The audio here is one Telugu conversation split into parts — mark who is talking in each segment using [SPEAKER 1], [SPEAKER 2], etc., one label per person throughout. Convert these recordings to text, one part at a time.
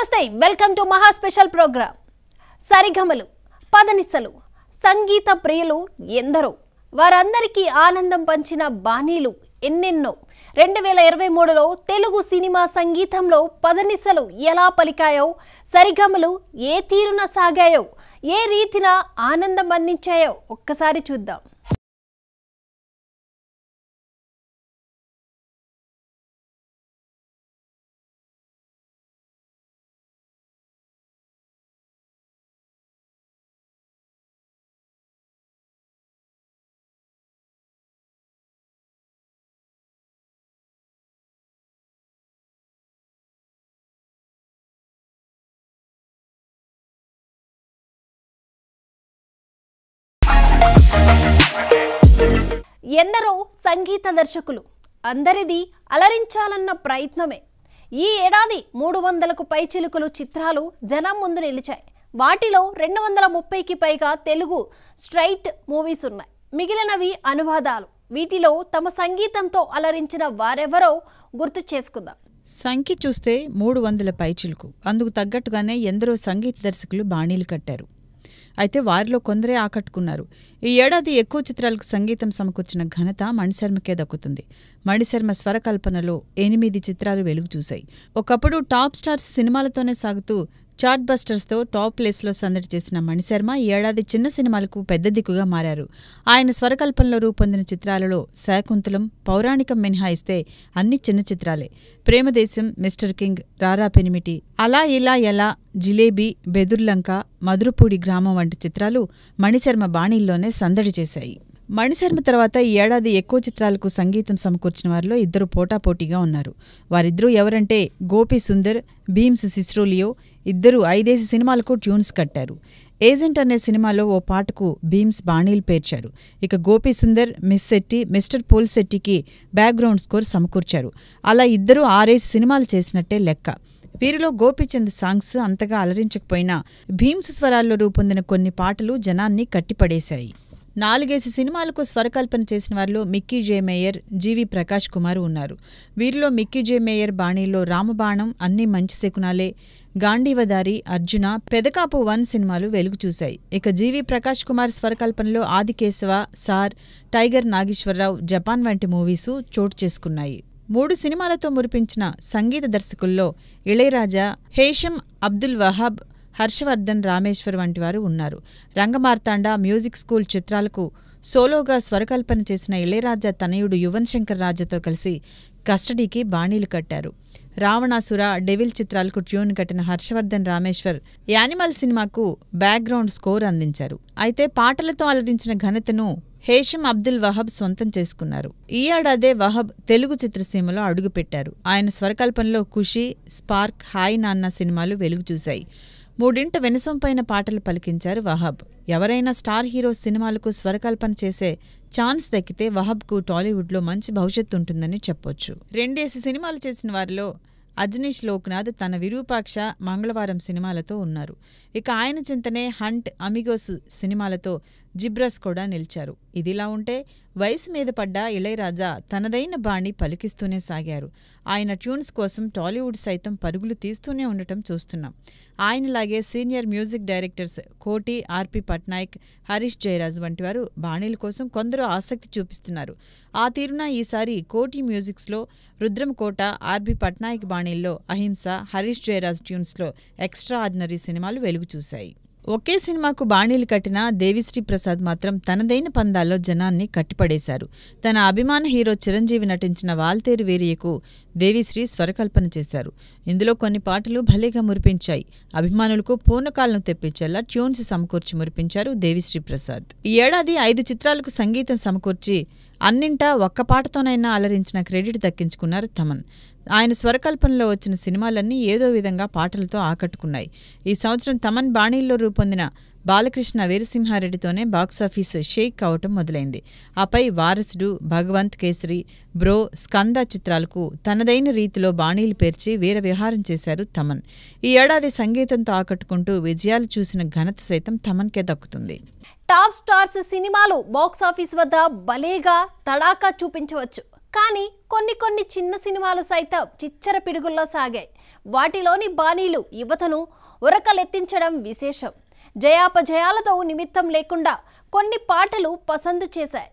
[SPEAKER 1] నమస్తే
[SPEAKER 2] welcome to Maha special programme సరిగమలు పదనిసలు సంగీత ప్రియులు ఎందరో వారందరికీ ఆనందం పంచిన బాణీలు ఎన్నెన్నో రెండు వేల ఇరవై మూడులో తెలుగు సినిమా సంగీతంలో పదనిసలు ఎలా పలికాయో సరిగమలు ఏ తీరున సాగాయో ఏ రీతిన ఆనందం అందించాయో
[SPEAKER 1] ఒక్కసారి చూద్దాం
[SPEAKER 2] ఎందరో సంగీత దర్శకులు అందరిది అలరించాలన్న ప్రయత్నమే ఈ ఏడాది మూడు వందలకు పై చిలుకలు చిత్రాలు జనం ముందు నిలిచాయి వాటిలో రెండు వందల ముప్పైకి పైగా తెలుగు స్ట్రైట్ మూవీస్ ఉన్నాయి మిగిలినవి అనువాదాలు వీటిలో తమ సంగీతంతో అలరించిన
[SPEAKER 1] వారెవరో గుర్తు చేసుకుందాం సంఖ్య చూస్తే మూడు వందల చిలుకు అందుకు తగ్గట్టుగానే ఎందరో సంగీత దర్శకులు బాణీలు కట్టారు అయితే వారిలో కొందరే ఆకట్టుకున్నారు ఈ ఏడాది ఎక్కువ చిత్రాలకు సంగీతం సమకూర్చిన ఘనత మణిశర్మకే దక్కుతుంది మణిశర్మ స్వరకల్పనలో ఎనిమిది చిత్రాలు వెలుగు చూశాయి ఒకప్పుడు టాప్ స్టార్స్ సినిమాలతోనే సాగుతూ చాట్ బస్టర్స్తో టాప్ ప్లేస్లో సందడి చేసిన మణిశర్మ ఈ ఏడాది చిన్న సినిమాలకు పెద్ద దిక్కుగా మారారు ఆయన స్వరకల్పనలో రూపొందిన చిత్రాలలో శాకుంతలం పౌరాణికం మినహాయిస్తే అన్ని చిన్న చిత్రాలే ప్రేమదేశం మిస్టర్ కింగ్ రారా పెనిమిటి అలా ఇలా ఎలా జిలేబీ బెదుర్లంక మధురపూడి గ్రామం వంటి చిత్రాలు మణిశర్మ బాణీల్లోనే సందడి చేశాయి మణిశర్మ తర్వాత ఈ ఏడాది ఎక్కువ చిత్రాలకు సంగీతం సమకూర్చిన వారిలో ఇద్దరు పోటాపోటీగా ఉన్నారు వారిద్దరూ ఎవరంటే గోపి సుందర్ భీమ్స్ సిస్రోలియో ఇద్దరు ఐదేసి సినిమాలకు ట్యూన్స్ కట్టారు ఏజెంట్ అనే సినిమాలో ఓ పాటకు భీమ్స్ బాణీలు పేర్చారు ఇక గోపి సుందర్ మిస్ శెట్టి మిస్టర్ పోల్ శెట్టికి బ్యాక్గ్రౌండ్ స్కోర్ సమకూర్చారు అలా ఇద్దరూ ఆరేసి సినిమాలు చేసినట్టే లెక్క వీరిలో గోపిచంద్ సాంగ్స్ అంతగా అలరించకపోయినా భీమ్స్ స్వరాల్లో రూపొందిన కొన్ని పాటలు జనాన్ని కట్టిపడేశాయి నాలుగేసి సినిమాలకు స్వరకల్పన చేసిన వారిలో Mickey J Meyer GV Prakash Kumar ఉన్నారు వీరిలో మిక్కీ జే మేయర్ బాణీలో రామబాణం అన్ని మంచి శకునాలే గాంధీవదారి అర్జున పెదకాపు వన్ సినిమాలు వెలుగు చూశాయి ఇక జీవి ప్రకాష్ కుమార్ స్వరకల్పనలో Aadikeshava sir tiger Nageswararao Japan వంటి మూవీసు చోటు చేసుకున్నాయి మూడు సినిమాలతో మురిపించిన సంగీత దర్శకుల్లో ఇళయరాజా హేషం అబ్దుల్ వహాబ్ హర్షవర్ధన్ రామేశ్వర్ వంటి వారు ఉన్నారు రంగమార్తాండ మ్యూజిక్ స్కూల్ చిత్రాలకు సోలోగా స్వరకల్పన చేసిన ఇళయరాజా తనయుడు యువన్ శంకర్ రాజాతో కలిసి కస్టడీకి బాణీలు కట్టారు రావణాసుర డెవిల్ చిత్రాలకు ట్యూన్ కట్టిన హర్షవర్ధన్ రామేశ్వర్ యానిమల్ సినిమాకు బ్యాక్గ్రౌండ్ స్కోర్ అందించారు అయితే పాటలతో అలరించిన ఘనతను హేషం అబ్దుల్ వహబ్ సొంతం చేసుకున్నారు ఈ ఏడాదే వహబ్ తెలుగు చిత్రసీమలో అడుగుపెట్టారు ఆయన స్వరకల్పనలో ఖుషి స్పార్క్ హాయ్ నాన్న సినిమాలు వెలుగు చూశాయి మూడింట వెనుసంపైన పాటలు పలికించారు వహబ్ ఎవరైనా స్టార్ హీరో సినిమాలకు స్వరకల్పన చేసే ఛాన్స్ దక్కితే వహబ్కు టాలీవుడ్లో మంచి భవిష్యత్తు ఉంటుందని చెప్పొచ్చు రెండేసి సినిమాలు చేసిన వారిలో అజనీష్ లోక్నాథ్ తన విరూపాక్ష మంగళవారం సినిమాలతో ఉన్నారు ఇక ఆయన చింతనే హంట్ అమిగోస్ సినిమాలతో జిబ్రస్ కూడా నిలిచారు ఇదిలా ఉంటే వయసు మీద పడ్డ ఇళయరాజా తనదైన బాణి పలికిస్తూనే సాగారు ఆయన ట్యూన్స్ కోసం టాలీవుడ్ సైతం పరుగులు తీస్తూనే ఉండటం చూస్తున్నాం ఆయనలాగే సీనియర్ మ్యూజిక్ డైరెక్టర్స్ కోటి ఆర్పి పట్నాయక్ హరీష్ జయరాజ్ వంటి వారు బాణీల కోసం కొందరు ఆసక్తి చూపిస్తున్నారు ఆ తీరున ఈసారి కోటి మ్యూజిక్స్లో రుద్రంకోట ఆర్బి పట్నాయక్ బాణీల్లో అహింస హరీష్ జయరాజ్ ట్యూన్స్లో ఎక్స్ట్రా ఆర్డినరీ సినిమాలు వెలుగు చూశాయి ఒకే సినిమాకు బాణీలు కట్టిన దేవిశ్రీ ప్రసాద్ మాత్రం తనదైన పందాల్లో జనాన్ని కట్టిపడేశారు తన అభిమాన హీరో చిరంజీవి నటించిన వాల్తేరు వేరియకు దేవిశ్రీ స్వరకల్పన చేశారు ఇందులో కొన్ని పాటలు భలేగా మురిపించాయి అభిమానులకు పూర్ణకాలను తెప్పించేలా ట్యూన్స్ సమకూర్చి మురిపించారు దేవిశ్రీ ప్రసాద్ ఈ ఏడాది ఐదు చిత్రాలకు సంగీతం సమకూర్చి అన్నింటా ఒక్క పాటతోనైనా అలరించిన క్రెడిట్ దక్కించుకున్నారు తమన్ ఆయన స్వరకల్పనలో వచ్చిన సినిమాలన్నీ ఏదో విధంగా పాటలతో ఆకట్టుకున్నాయి ఈ సంవత్సరం తమన్ బాణీల్లో రూపొందిన బాలకృష్ణ వీరసింహారెడ్డితోనే బాక్సాఫీసు షేక్ అవటం మొదలైంది ఆపై వారసుడు భగవంత్ కేసరి బ్రో స్కంద చిత్రాలకు తనదైన రీతిలో బాణీలు పేర్చి వీర విహారం చేశారు తమన్ ఈ ఏడాది సంగీతంతో ఆకట్టుకుంటూ విజయాలు చూసిన ఘనత సైతం తమన్కే దక్కుతుంది
[SPEAKER 2] టాప్ స్టార్స్ సినిమాలు బాక్సాఫీస్ వద్ద భలేగా తడాకా చూపించవచ్చు కానీ కొన్ని కొన్ని చిన్న సినిమాలు సైతం చిచ్చర పిడుగుల్లో సాగాయి వాటిలోని బాణీలు యువతను ఉరకలెత్తించడం విశేషం జయాపజయాలతో నిమిత్తం లేకుండా కొన్ని
[SPEAKER 1] పాటలు పసందు చేశాయి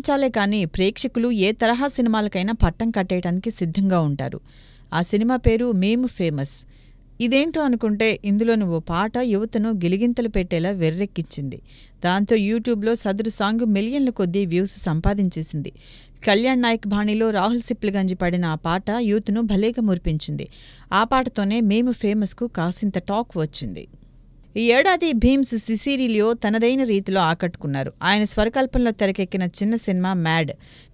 [SPEAKER 1] నటించాలే కానీ ప్రేక్షకులు ఏ తరహా సినిమాలకైనా పట్టం కట్టేయడానికి సిద్ధంగా ఉంటారు ఆ సినిమా పేరు మేము ఫేమస్ ఇదేంటో అనుకుంటే ఇందులోని ఓ పాట యువతను గిలిగింతలు పెట్టేలా వెర్రెక్కించింది దాంతో యూట్యూబ్లో సదరు సాంగ్ మిలియన్ల కొద్దీ వ్యూస్ సంపాదించేసింది కళ్యాణ్ నాయక్ బాణిలో రాహుల్ గంజి పడిన ఆ పాట యూత్ను భలేగా మురిపించింది ఆ పాటతోనే మేము ఫేమస్కు కాసింత టాక్ వచ్చింది ఈ ఏడాది భీమ్స్ సిసిరిలియో తనదైన రీతిలో ఆకట్టుకున్నారు ఆయన స్వరకల్పనలో తెరకెక్కిన చిన్న సినిమా మ్యాడ్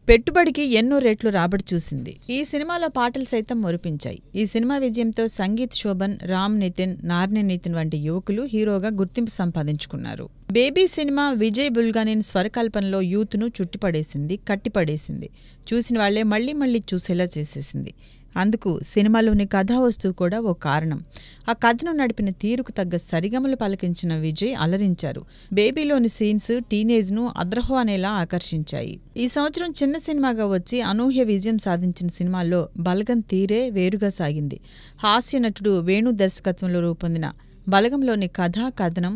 [SPEAKER 1] పెట్టుబడికి ఎన్నో రేట్లు రాబడి చూసింది ఈ సినిమాలో పాటలు సైతం మురిపించాయి ఈ సినిమా విజయంతో సంగీత్ శోభన్ రామ్ నితిన్ నార్ని నితిన్ వంటి యువకులు హీరోగా గుర్తింపు సంపాదించుకున్నారు బేబీ సినిమా విజయ్ బుల్గానిన్ స్వరకల్పనలో యూత్ను చుట్టిపడేసింది కట్టిపడేసింది చూసిన వాళ్లే మళ్లీ మళ్లీ చూసేలా చేసేసింది అందుకు సినిమాలోని కథ వస్తువు కూడా ఓ కారణం ఆ కథను నడిపిన తీరుకు తగ్గ సరిగమలు పలకించిన విజయ్ అలరించారు బేబీలోని సీన్స్ టీనేజ్ను అద్రహో అనేలా ఆకర్షించాయి ఈ సంవత్సరం చిన్న సినిమాగా వచ్చి అనూహ్య విజయం సాధించిన సినిమాల్లో బలగం తీరే వేరుగా సాగింది హాస్య నటుడు వేణు దర్శకత్వంలో రూపొందిన బలగంలోని కథా కథనం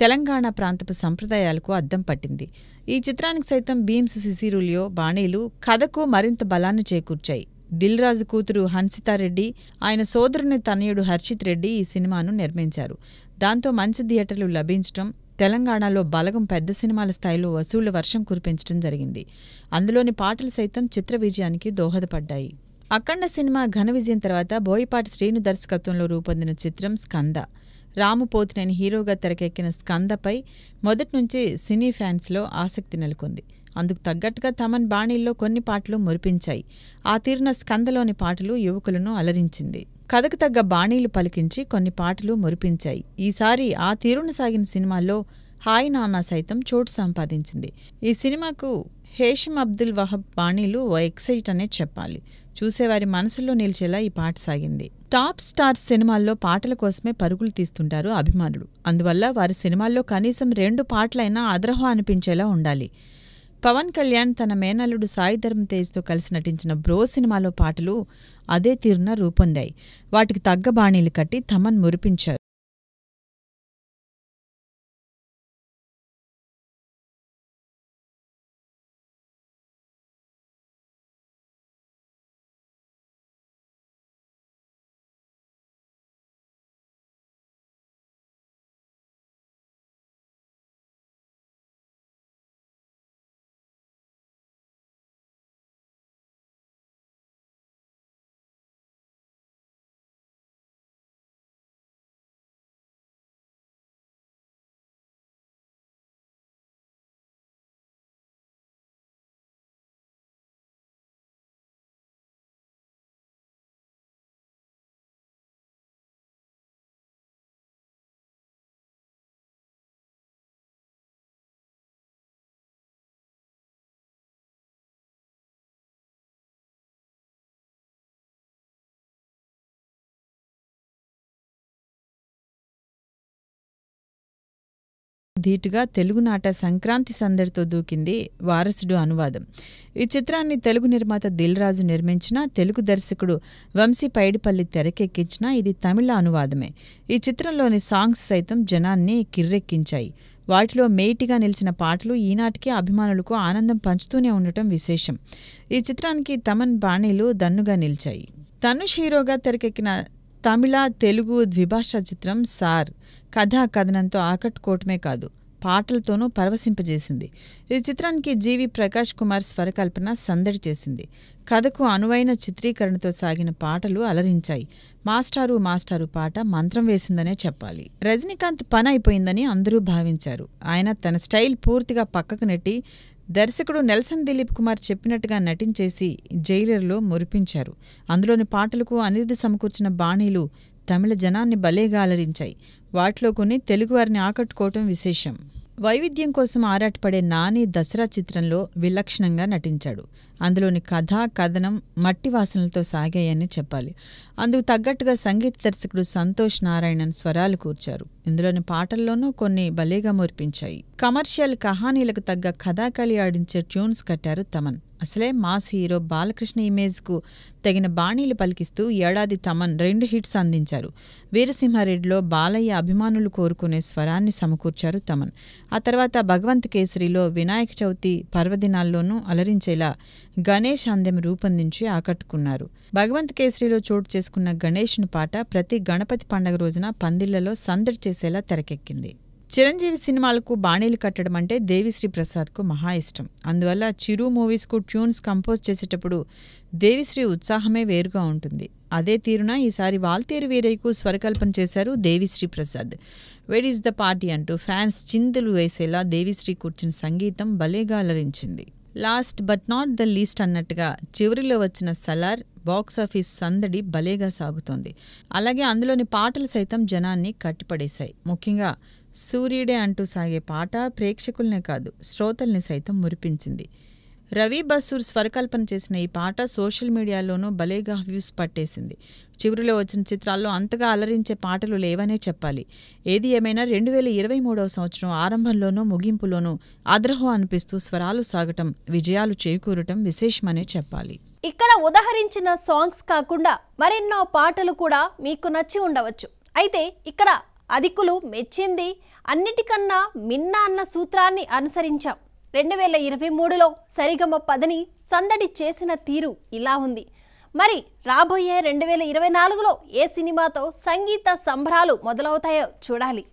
[SPEAKER 1] తెలంగాణ ప్రాంతపు సంప్రదాయాలకు అద్దం పట్టింది ఈ చిత్రానికి సైతం భీమ్స్ సిసిరులియో బాణీలు కథకు మరింత బలాన్ని చేకూర్చాయి దిల్రాజు కూతురు హన్సితారెడ్డి ఆయన సోదరుని తనయుడు హర్షిత్ రెడ్డి ఈ సినిమాను నిర్మించారు దాంతో మంచి థియేటర్లు లభించడం తెలంగాణలో బలగం పెద్ద సినిమాల స్థాయిలో వసూళ్ల వర్షం కురిపించడం జరిగింది అందులోని పాటలు సైతం చిత్ర విజయానికి దోహదపడ్డాయి అఖండ సినిమా ఘన విజయం తర్వాత బోయపాటి శ్రీను దర్శకత్వంలో రూపొందిన చిత్రం స్కంద రాము పోతినేని హీరోగా తెరకెక్కిన స్కందపై మొదటి నుంచి సినీ ఫ్యాన్స్లో ఆసక్తి నెలకొంది అందుకు తగ్గట్టుగా తమన్ బాణీల్లో కొన్ని పాటలు మురిపించాయి ఆ తీరున స్కందలోని పాటలు యువకులను అలరించింది కథకు తగ్గ బాణీలు పలికించి కొన్ని పాటలు మురిపించాయి ఈసారి ఆ తీరున సాగిన సినిమాల్లో హాయ్ నానా సైతం చోటు సంపాదించింది ఈ సినిమాకు హేషిమ్ అబ్దుల్ వహబ్ బాణీలు ఓ ఎక్సైట్ అనే చెప్పాలి చూసేవారి మనసులో నిలిచేలా ఈ పాట సాగింది టాప్ స్టార్ సినిమాల్లో పాటల కోసమే పరుగులు తీస్తుంటారు అభిమానులు అందువల్ల వారి సినిమాల్లో కనీసం రెండు పాటలైనా అదరహో అనిపించేలా ఉండాలి పవన్ కళ్యాణ్ తన మేనల్లుడు సాయి తేజ్ తేజ్తో కలిసి నటించిన బ్రో సినిమాలో పాటలు అదే తీరున రూపొందాయి వాటికి తగ్గ బాణీలు కట్టి థమన్ మురిపించారు ధీటుగా తెలుగునాట సంక్రాంతి సందడితో దూకింది వారసుడు అనువాదం ఈ చిత్రాన్ని తెలుగు నిర్మాత దిల్ రాజు నిర్మించిన తెలుగు దర్శకుడు వంశీ పైడిపల్లి తెరకెక్కించిన ఇది తమిళ అనువాదమే ఈ చిత్రంలోని సాంగ్స్ సైతం జనాన్ని కిర్రెక్కించాయి వాటిలో మేటిగా నిలిచిన పాటలు ఈనాటికి అభిమానులకు ఆనందం పంచుతూనే ఉండటం విశేషం ఈ చిత్రానికి తమన్ బాణీలు దన్నుగా నిలిచాయి తనుష్ హీరోగా తెరకెక్కిన తమిళ తెలుగు ద్విభాషా చిత్రం సార్ కథా కథనంతో ఆకట్టుకోవటమే కాదు పాటలతోనూ పరవశింపజేసింది ఈ చిత్రానికి జీవి ప్రకాష్ కుమార్ స్వరకల్పన సందడి చేసింది కథకు అనువైన చిత్రీకరణతో సాగిన పాటలు అలరించాయి మాస్టారు మాస్టారు పాట మంత్రం వేసిందనే చెప్పాలి రజనీకాంత్ పని అయిపోయిందని అందరూ భావించారు ఆయన తన స్టైల్ పూర్తిగా పక్కకు నెట్టి దర్శకుడు నెల్సన్ దిలీప్ కుమార్ చెప్పినట్టుగా నటించేసి జైలర్లో మురిపించారు అందులోని పాటలకు అనిరుద్ధి సమకూర్చిన బాణీలు తమిళ జనాన్ని బలేగా అలరించాయి వాటిలో కొన్ని తెలుగువారిని ఆకట్టుకోవటం విశేషం వైవిధ్యం కోసం ఆరాటపడే నాని దసరా చిత్రంలో విలక్షణంగా నటించాడు అందులోని కథ కథనం మట్టి వాసనలతో సాగాయని చెప్పాలి అందుకు తగ్గట్టుగా సంగీత దర్శకుడు సంతోష్ నారాయణన్ స్వరాలు కూర్చారు ఇందులోని పాటల్లోనూ కొన్ని బలేగా మురిపించాయి కమర్షియల్ కహానీలకు తగ్గ కథాకళి ఆడించే ట్యూన్స్ కట్టారు తమన్ అసలే మాస్ హీరో బాలకృష్ణ ఇమేజ్కు తగిన బాణీలు పలికిస్తూ ఏడాది తమన్ రెండు హిట్స్ అందించారు వీరసింహారెడ్డిలో బాలయ్య అభిమానులు కోరుకునే స్వరాన్ని సమకూర్చారు తమన్ ఆ తర్వాత భగవంత్ కేసరిలో వినాయక చవితి పర్వదినాల్లోనూ అలరించేలా గణేష్ అందెం రూపొందించి ఆకట్టుకున్నారు భగవంత్ కేసరిలో చోటు చేసుకున్న గణేష్ను పాట ప్రతి గణపతి పండగ రోజున పందిళ్లలో సందడి చేసేలా తెరకెక్కింది చిరంజీవి సినిమాలకు బాణీలు కట్టడం అంటే దేవిశ్రీ ప్రసాద్కు మహా ఇష్టం అందువల్ల చిరు మూవీస్కు ట్యూన్స్ కంపోజ్ చేసేటప్పుడు దేవిశ్రీ ఉత్సాహమే వేరుగా ఉంటుంది అదే తీరున ఈసారి వాల్తేరు వీరయ్యకు స్వరకల్పన చేశారు Devisri Prasad where is the party అంటూ ఫ్యాన్స్ చిందులు వేసేలా దేవిశ్రీ కూర్చున్న సంగీతం భలేగా అలరించింది last but not the least అన్నట్టుగా చివరిలో వచ్చిన సలార్ బాక్సాఫీస్ సందడి భలేగా సాగుతోంది అలాగే అందులోని పాటలు సైతం జనాన్ని కట్టిపడేశాయి ముఖ్యంగా సూర్యుడే అంటూ సాగే పాట ప్రేక్షకులనే కాదు శ్రోతల్ని సైతం మురిపించింది రవి బసూర్ స్వరకల్పన చేసిన ఈ పాట సోషల్ మీడియాలోనూ భలేగా వ్యూస్ పట్టేసింది చివరిలో వచ్చిన చిత్రాల్లో అంతగా అలరించే పాటలు లేవనే చెప్పాలి ఏది ఏమైనా రెండు వేల ఇరవై మూడవ సంవత్సరం ఆరంభంలోనూ ముగింపులోనూ ఆద్రహో అనిపిస్తూ స్వరాలు సాగటం విజయాలు చేకూరటం విశేషమనే చెప్పాలి
[SPEAKER 2] ఇక్కడ ఉదహరించిన సాంగ్స్ కాకుండా మరెన్నో పాటలు కూడా మీకు నచ్చి ఉండవచ్చు అయితే ఇక్కడ అధికులు మెచ్చింది అన్నిటికన్నా మిన్న అన్న సూత్రాన్ని అనుసరించాం రెండు వేల ఇరవై మూడులో సరిగమ పదని సందడి చేసిన తీరు ఇలా ఉంది మరి రాబోయే రెండు వేల ఇరవై నాలుగులో ఏ సినిమాతో
[SPEAKER 1] సంగీత సంబరాలు మొదలవుతాయో చూడాలి